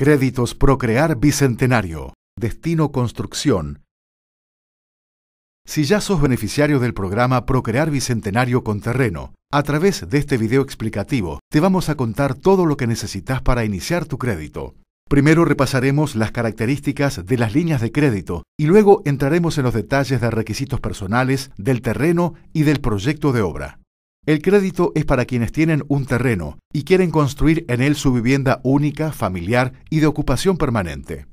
Créditos Procrear Bicentenario. Destino Construcción. Si ya sos beneficiario del programa Procrear Bicentenario con Terreno, a través de este video explicativo te vamos a contar todo lo que necesitas para iniciar tu crédito. Primero repasaremos las características de las líneas de crédito y luego entraremos en los detalles de requisitos personales, del terreno y del proyecto de obra. El crédito es para quienes tienen un terreno y quieren construir en él su vivienda única, familiar y de ocupación permanente.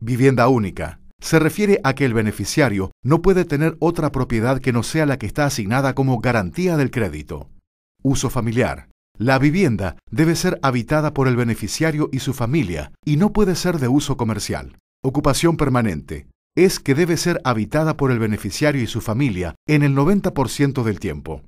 Vivienda única. Se refiere a que el beneficiario no puede tener otra propiedad que no sea la que está asignada como garantía del crédito. Uso familiar. La vivienda debe ser habitada por el beneficiario y su familia y no puede ser de uso comercial. Ocupación permanente. Es que debe ser habitada por el beneficiario y su familia en el 90% del tiempo.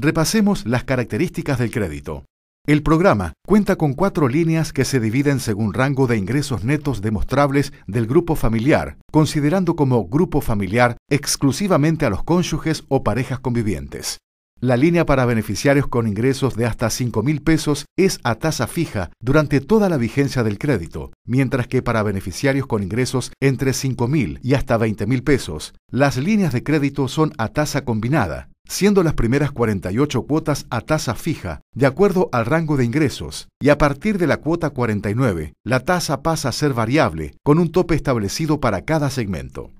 Repasemos las características del crédito. El programa cuenta con cuatro líneas que se dividen según rango de ingresos netos demostrables del grupo familiar, considerando como grupo familiar exclusivamente a los cónyuges o parejas convivientes. La línea para beneficiarios con ingresos de hasta 5.000 pesos es a tasa fija durante toda la vigencia del crédito, mientras que para beneficiarios con ingresos entre 5.000 y hasta 20.000 pesos, las líneas de crédito son a tasa combinada, siendo las primeras 48 cuotas a tasa fija, de acuerdo al rango de ingresos, y a partir de la cuota 49, la tasa pasa a ser variable, con un tope establecido para cada segmento.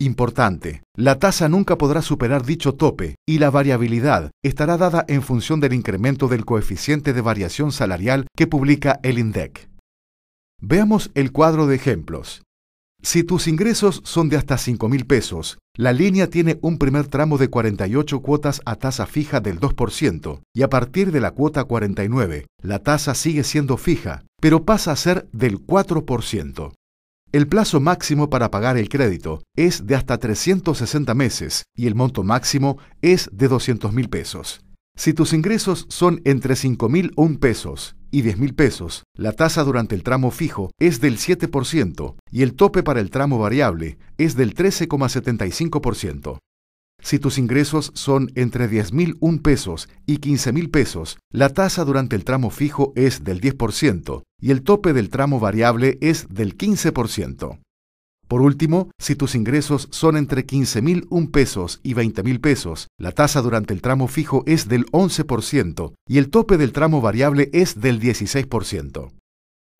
Importante, la tasa nunca podrá superar dicho tope y la variabilidad estará dada en función del incremento del coeficiente de variación salarial que publica el INDEC. Veamos el cuadro de ejemplos. Si tus ingresos son de hasta 5.000 pesos, la línea tiene un primer tramo de 48 cuotas a tasa fija del 2% y a partir de la cuota 49, la tasa sigue siendo fija, pero pasa a ser del 4%. El plazo máximo para pagar el crédito es de hasta 360 meses y el monto máximo es de 200 mil pesos. Si tus ingresos son entre 5.001 pesos y 10.000 pesos, la tasa durante el tramo fijo es del 7% y el tope para el tramo variable es del 13,75%. Si tus ingresos son entre 10.001 pesos y 15.000 pesos, la tasa durante el tramo fijo es del 10% y el tope del tramo variable es del 15%. Por último, si tus ingresos son entre 15.001 pesos y 20.000 pesos, la tasa durante el tramo fijo es del 11% y el tope del tramo variable es del 16%.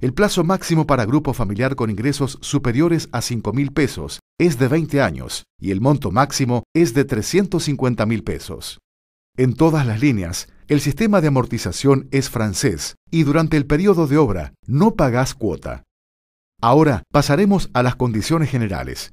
El plazo máximo para grupo familiar con ingresos superiores a 5.000 pesos es de 20 años y el monto máximo es de 350.000 pesos. En todas las líneas, el sistema de amortización es francés y durante el periodo de obra no pagas cuota. Ahora pasaremos a las condiciones generales.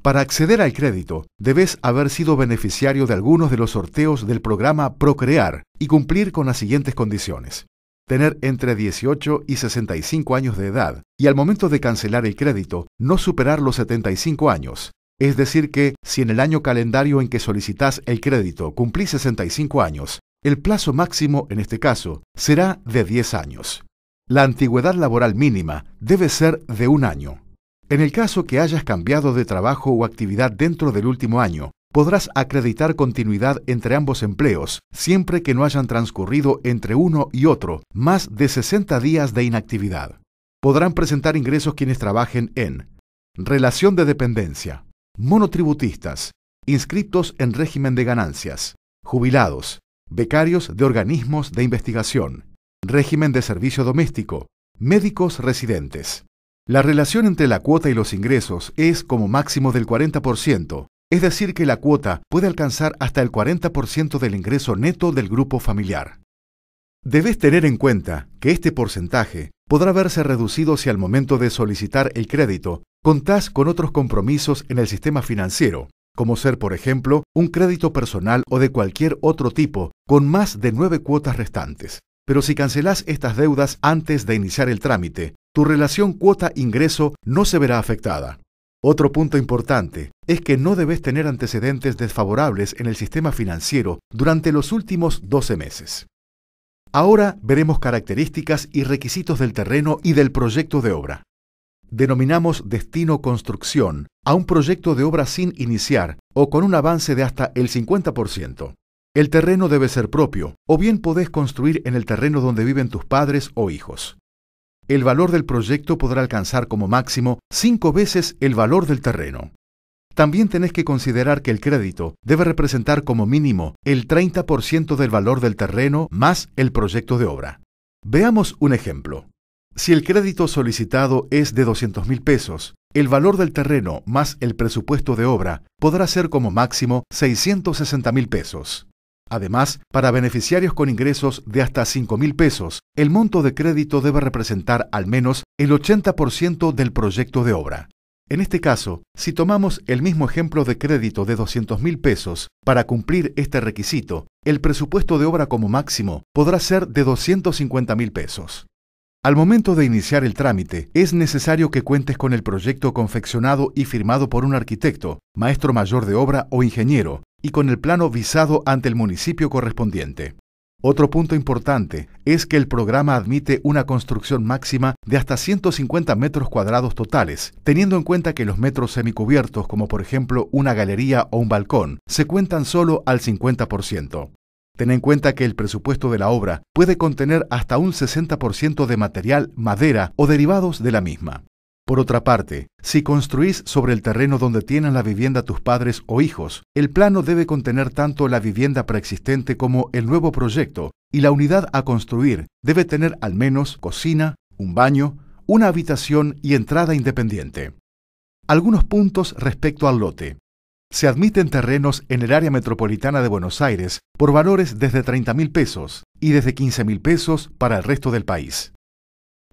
Para acceder al crédito, debes haber sido beneficiario de algunos de los sorteos del programa Procrear y cumplir con las siguientes condiciones. Tener entre 18 y 65 años de edad y al momento de cancelar el crédito no superar los 75 años. Es decir que si en el año calendario en que solicitas el crédito cumplís 65 años, el plazo máximo en este caso será de 10 años. La antigüedad laboral mínima debe ser de un año. En el caso que hayas cambiado de trabajo o actividad dentro del último año, podrás acreditar continuidad entre ambos empleos, siempre que no hayan transcurrido entre uno y otro más de 60 días de inactividad. Podrán presentar ingresos quienes trabajen en relación de dependencia, monotributistas, inscritos en régimen de ganancias, jubilados, becarios de organismos de investigación, régimen de servicio doméstico, médicos residentes. La relación entre la cuota y los ingresos es como máximo del 40%, es decir, que la cuota puede alcanzar hasta el 40% del ingreso neto del grupo familiar. Debes tener en cuenta que este porcentaje podrá verse reducido si al momento de solicitar el crédito contás con otros compromisos en el sistema financiero, como ser, por ejemplo, un crédito personal o de cualquier otro tipo, con más de nueve cuotas restantes. Pero si cancelas estas deudas antes de iniciar el trámite, tu relación cuota-ingreso no se verá afectada. Otro punto importante es que no debes tener antecedentes desfavorables en el sistema financiero durante los últimos 12 meses. Ahora veremos características y requisitos del terreno y del proyecto de obra. Denominamos destino construcción a un proyecto de obra sin iniciar o con un avance de hasta el 50%. El terreno debe ser propio, o bien podés construir en el terreno donde viven tus padres o hijos. El valor del proyecto podrá alcanzar como máximo cinco veces el valor del terreno. También tenés que considerar que el crédito debe representar como mínimo el 30% del valor del terreno más el proyecto de obra. Veamos un ejemplo. Si el crédito solicitado es de 200 mil pesos, el valor del terreno más el presupuesto de obra podrá ser como máximo 660 mil pesos. Además, para beneficiarios con ingresos de hasta 5.000 pesos, el monto de crédito debe representar al menos el 80% del proyecto de obra. En este caso, si tomamos el mismo ejemplo de crédito de 200.000 pesos, para cumplir este requisito, el presupuesto de obra como máximo podrá ser de 250.000 pesos. Al momento de iniciar el trámite, es necesario que cuentes con el proyecto confeccionado y firmado por un arquitecto, maestro mayor de obra o ingeniero, y con el plano visado ante el municipio correspondiente. Otro punto importante es que el programa admite una construcción máxima de hasta 150 metros cuadrados totales, teniendo en cuenta que los metros semicubiertos, como por ejemplo una galería o un balcón, se cuentan solo al 50%. Ten en cuenta que el presupuesto de la obra puede contener hasta un 60% de material, madera o derivados de la misma. Por otra parte, si construís sobre el terreno donde tienen la vivienda tus padres o hijos, el plano debe contener tanto la vivienda preexistente como el nuevo proyecto, y la unidad a construir debe tener al menos cocina, un baño, una habitación y entrada independiente. Algunos puntos respecto al lote. Se admiten terrenos en el área metropolitana de Buenos Aires por valores desde 30.000 pesos y desde 15.000 pesos para el resto del país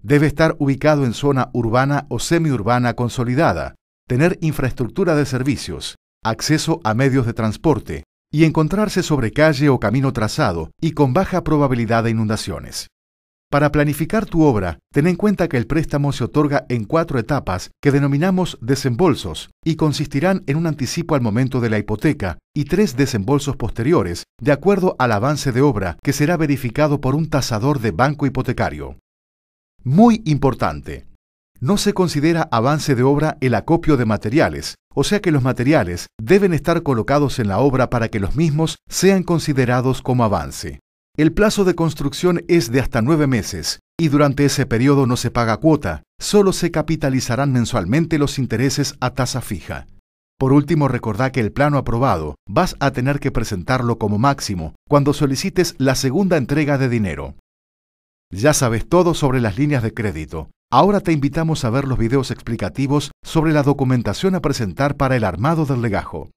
debe estar ubicado en zona urbana o semiurbana consolidada, tener infraestructura de servicios, acceso a medios de transporte y encontrarse sobre calle o camino trazado y con baja probabilidad de inundaciones. Para planificar tu obra, ten en cuenta que el préstamo se otorga en cuatro etapas que denominamos desembolsos y consistirán en un anticipo al momento de la hipoteca y tres desembolsos posteriores, de acuerdo al avance de obra que será verificado por un tasador de banco hipotecario muy importante. No se considera avance de obra el acopio de materiales, o sea que los materiales deben estar colocados en la obra para que los mismos sean considerados como avance. El plazo de construcción es de hasta nueve meses, y durante ese periodo no se paga cuota, solo se capitalizarán mensualmente los intereses a tasa fija. Por último, recordá que el plano aprobado vas a tener que presentarlo como máximo cuando solicites la segunda entrega de dinero. Ya sabes todo sobre las líneas de crédito. Ahora te invitamos a ver los videos explicativos sobre la documentación a presentar para el armado del legajo.